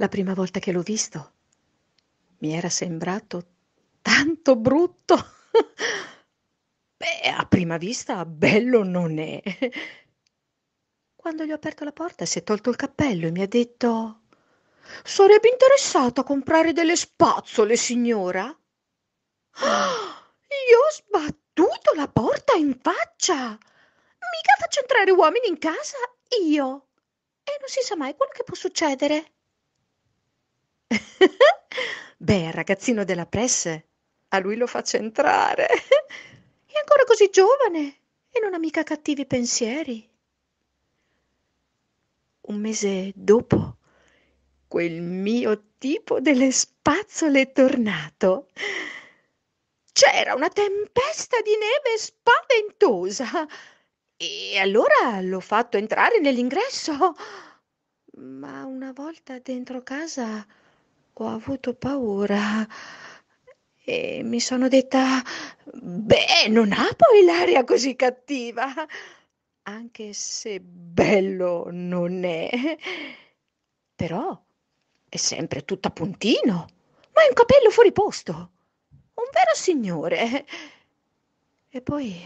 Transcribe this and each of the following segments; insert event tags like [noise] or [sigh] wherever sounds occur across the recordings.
La prima volta che l'ho visto mi era sembrato tanto brutto. [laughs] Beh, a prima vista bello non è. Quando gli ho aperto la porta si è tolto il cappello e mi ha detto Sarebbe interessato a comprare delle spazzole, signora? Oh, [gasps] gli ho sbattuto la porta in faccia. Mica faccio entrare uomini in casa io. E non si sa mai quello che può succedere. [laughs] Beh, il ragazzino della presse, a lui lo faccio entrare. È ancora così giovane e non ha mica cattivi pensieri. Un mese dopo, quel mio tipo delle spazzole è tornato. C'era una tempesta di neve spaventosa. E allora l'ho fatto entrare nell'ingresso. Ma una volta dentro casa ho avuto paura e mi sono detta, beh, non ha poi l'aria così cattiva, anche se bello non è, però è sempre tutto a puntino, ma è un capello fuori posto, un vero signore. E poi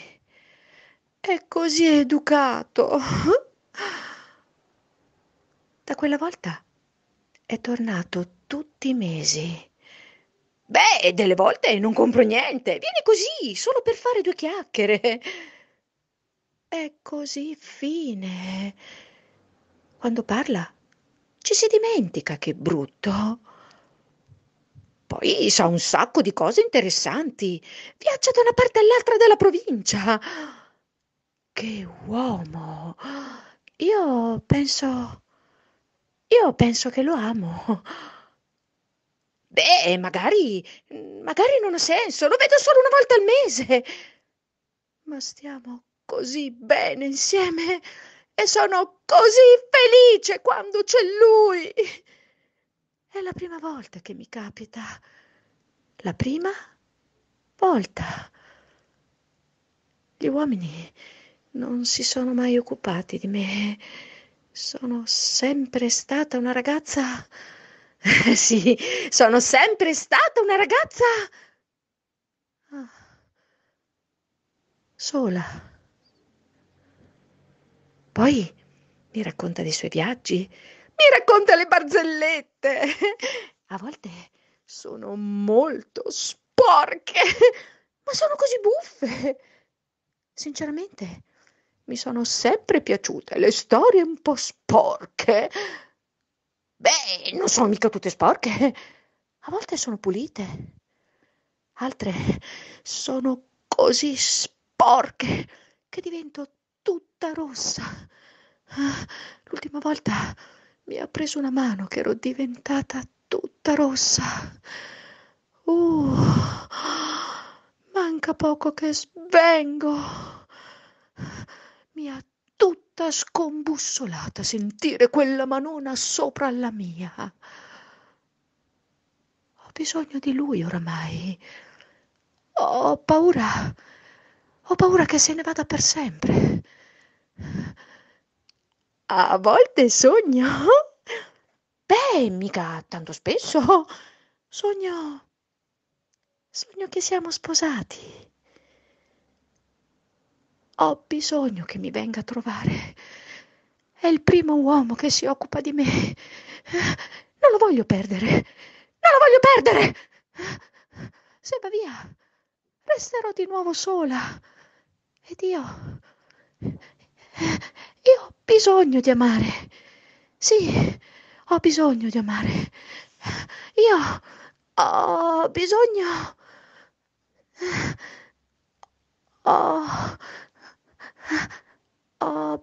è così educato. Da quella volta è tornato tutti i mesi. Beh, delle volte non compro niente. Vieni così, solo per fare due chiacchiere. È così fine. Quando parla, ci si dimentica che brutto. Poi sa un sacco di cose interessanti. Viaggia da una parte all'altra della provincia. Che uomo. Io penso... Io penso che lo amo. Beh, eh, magari, magari non ha senso, lo vedo solo una volta al mese. Ma stiamo così bene insieme e sono così felice quando c'è lui. È la prima volta che mi capita. La prima volta. Gli uomini non si sono mai occupati di me. Sono sempre stata una ragazza [laughs] sì, sono sempre stata una ragazza ah, sola. Poi mi racconta dei suoi viaggi, mi racconta le barzellette. [laughs] A volte sono molto sporche, ma sono così buffe. Sinceramente, mi sono sempre piaciute le storie un po' sporche. Beh, non sono mica tutte sporche. A volte sono pulite. Altre sono così sporche che divento tutta rossa. Ah, l'ultima volta mi ha preso una mano che ero diventata tutta rossa. Uh, manca poco che svengo. Mi ha tutta scombussolata a sentire quella manona sopra la mia. Ho bisogno di lui oramai. Ho paura. Ho paura che se ne vada per sempre. A volte sogno. Beh, mica tanto spesso. Sogno. Sogno che siamo sposati. Ho bisogno che mi venga a trovare. È il primo uomo che si occupa di me. Non lo voglio perdere. Non lo voglio perdere. Se va via, resterò di nuovo sola. Ed io... Io ho bisogno di amare. Sì, ho bisogno di amare. Io ho bisogno... Ho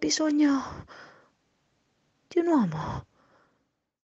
bisogno di un uomo